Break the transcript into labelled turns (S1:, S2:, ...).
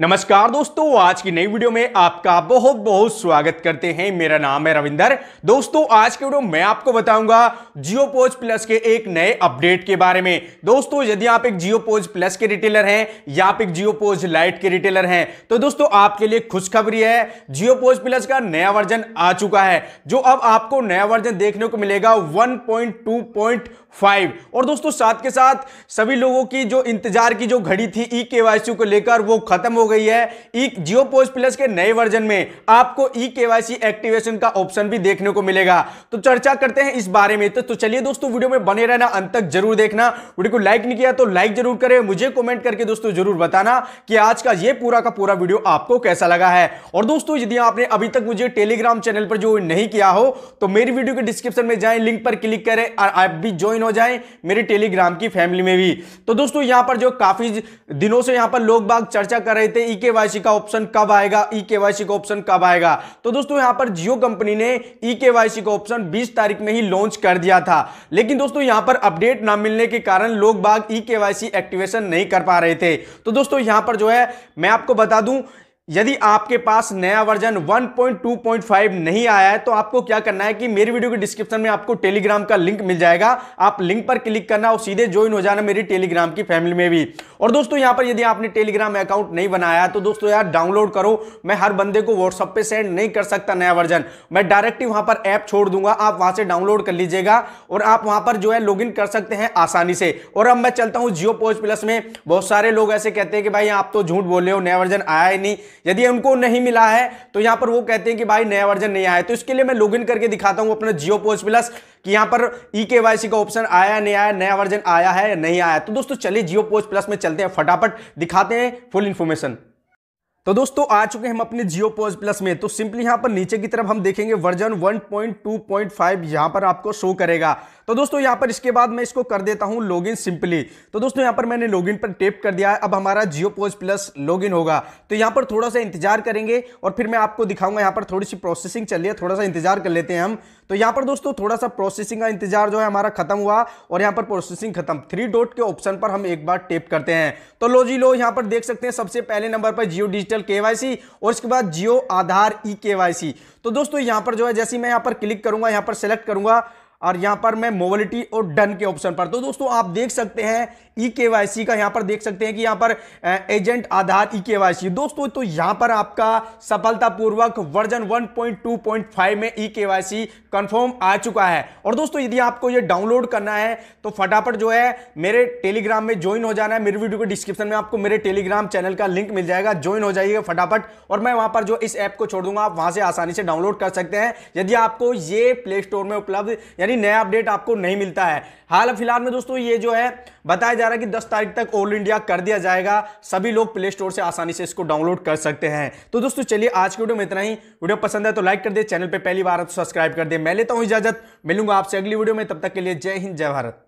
S1: नमस्कार दोस्तों आज की नई वीडियो में आपका बहुत बहुत स्वागत करते हैं मेरा नाम है रविंदर दोस्तों आज की वीडियो मैं आपको बताऊंगा जियो पोज प्लस के एक नए अपडेट के बारे में दोस्तों यदि आप एक जियो पोज प्लस के रिटेलर हैं या आप एक जियो पोज लाइट के रिटेलर हैं तो दोस्तों आपके लिए खुशखबरी है जियो पोज प्लस का नया वर्जन आ चुका है जो अब आपको नया वर्जन देखने को मिलेगा वन फाइव और दोस्तों साथ के साथ सभी लोगों की जो इंतजार की जो घड़ी थी ई e के को लेकर वो खत्म हो गई है ई जियो पोस्ट प्लस के नए वर्जन में आपको ई के एक्टिवेशन का ऑप्शन भी देखने को मिलेगा तो चर्चा करते हैं इस बारे में तो, तो चलिए दोस्तों वीडियो में बने रहना अंत तक जरूर देखना वीडियो को लाइक नहीं किया तो लाइक जरूर करें मुझे कॉमेंट करके दोस्तों जरूर बताना कि आज का ये पूरा का पूरा वीडियो आपको कैसा लगा है और दोस्तों यदि आपने अभी तक मुझे टेलीग्राम चैनल पर जो नहीं किया हो तो मेरी वीडियो के डिस्क्रिप्शन में जाए लिंक पर क्लिक करें और आप भी ज्वाइन हो जाए मेरे टेलीग्राम की फैमिली में भी तो दोस्तों यहां पर जो काफ़ी दिनों से यहां पर लोग बाग चर्चा कर रहे थे ई के वाई सी का ऑप्शन कब आएगा ई के वाई सी का ऑप्शन कब आएगा तो दोस्तों यहां पर जियो कंपनी ने ई के वाई सी का ऑप्शन बीस तारीख में ही लॉन्च कर दिया था लेकिन दोस्तों यहां पर अपडेट ना मिलने के कारण लोग बाग ई के वाई सी एक्टिवेशन नहीं कर पा रहे थे तो दोस्तों यहां पर जो है मैं आपको बता दूं यदि आपके पास नया वर्जन 1.2.5 नहीं आया है तो आपको क्या करना है कि मेरी वीडियो के डिस्क्रिप्शन में आपको टेलीग्राम का लिंक मिल जाएगा आप लिंक पर क्लिक करना और सीधे ज्वाइन हो जाना मेरी टेलीग्राम की फैमिली में भी और दोस्तों यहां पर यदि आपने टेलीग्राम अकाउंट नहीं बनाया तो दोस्तों यार डाउनलोड करो मैं हर बंदे को व्हाट्सअप पर सेंड नहीं कर सकता नया वर्जन मैं डायरेक्ट ही वहां पर ऐप छोड़ दूंगा आप वहां से डाउनलोड कर लीजिएगा और आप वहां पर जो है लॉग कर सकते हैं आसानी से और अब मैं चलता हूँ जियो पोज प्लस में बहुत सारे लोग ऐसे कहते हैं कि भाई आप तो झूठ बोल रहे हो नया वर्जन आया ही नहीं यदि उनको नहीं मिला है तो यहां पर वो कहते हैं कि भाई नया वर्जन नहीं आया तो इसके लिए मैं लॉग करके दिखाता हूं अपना जियो पोस्ट प्लस कि यहां पर ई के वाई सी का ऑप्शन आया नहीं आया नया वर्जन आया है या नहीं आया तो दोस्तों चलिए जियो पोस्ट प्लस में चलते हैं फटाफट दिखाते हैं फुल इंफॉर्मेशन तो दोस्तों आ चुके हैं हम अपने जियो पोज प्लस में तो सिंपली यहां पर नीचे की तरफ हम देखेंगे वर्जन 1.2.5 यहां पर आपको शो करेगा तो दोस्तों यहाँ पर इसके बाद मैं इसको कर देता हूँ लॉगिन सिंपली तो दोस्तों यहां पर मैंने लॉगिन पर टेप कर दिया है अब हमारा जियो पोज प्लस लॉगिन होगा तो यहां पर थोड़ा सा इंतजार करेंगे और फिर मैं आपको दिखाऊंगा यहां पर थोड़ी सी प्रोसेसिंग चल रही है थोड़ा सा इंतजार कर लेते हैं हम तो यहाँ पर दोस्तों थोड़ा सा प्रोसेसिंग का इंतजार जो है हमारा खत्म हुआ और यहाँ पर प्रोसेसिंग खत्म थ्री डॉट के ऑप्शन पर हम एक बार टेप करते हैं तो लो जी लो यहाँ पर देख सकते हैं सबसे पहले नंबर पर जियो डिजिटल केवाईसी और इसके बाद जियो आधार ई केवाईसी तो दोस्तों यहां पर जो है जैसे मैं यहाँ पर क्लिक करूंगा यहां पर सेलेक्ट करूंगा और यहां पर मैं मोबिलिटी और डन के ऑप्शन पर तो दोस्तों आप देख सकते हैं ई e का यहां पर देख सकते हैं कि यहां पर एजेंट आधार ई e दोस्तों तो यहां पर आपका सफलतापूर्वक वर्जन 1.2.5 में ई e कंफर्म आ चुका है और दोस्तों यदि आपको ये डाउनलोड करना है तो फटाफट जो है मेरे टेलीग्राम में ज्वाइन हो जाना है मेरे वीडियो के डिस्क्रिप्शन में आपको मेरे टेलीग्राम चैनल का लिंक मिल जाएगा ज्वाइन हो जाइएगा फटाफट और मैं वहां पर जो इस ऐप को छोड़ दूंगा आप वहां से आसानी से डाउनलोड कर सकते हैं यदि आपको ये प्ले स्टोर में उपलब्ध यानी नया अपडेट आपको नहीं मिलता है हाल फिलहाल में दोस्तों ये जो है बताया जा रहा है कि 10 तारीख तक ऑल इंडिया कर दिया जाएगा सभी लोग प्ले स्टोर से आसानी से इसको डाउनलोड कर सकते हैं तो दोस्तों चलिए आज की वीडियो में इतना ही वीडियो पसंद है तो लाइक कर दे चैनल पर पहली बार तो सब्सक्राइब कर दे मैं लेता हूँ इजाजत मिलूंगा आपसे अगली वीडियो में तब तक के लिए जय हिंद जय भारत